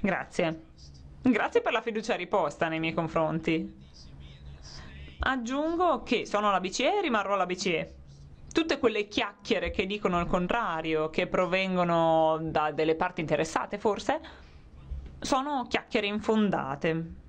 Grazie. Grazie per la fiducia riposta nei miei confronti. Aggiungo che sono alla BCE e rimarrò alla BCE. Tutte quelle chiacchiere che dicono il contrario, che provengono da delle parti interessate forse, sono chiacchiere infondate.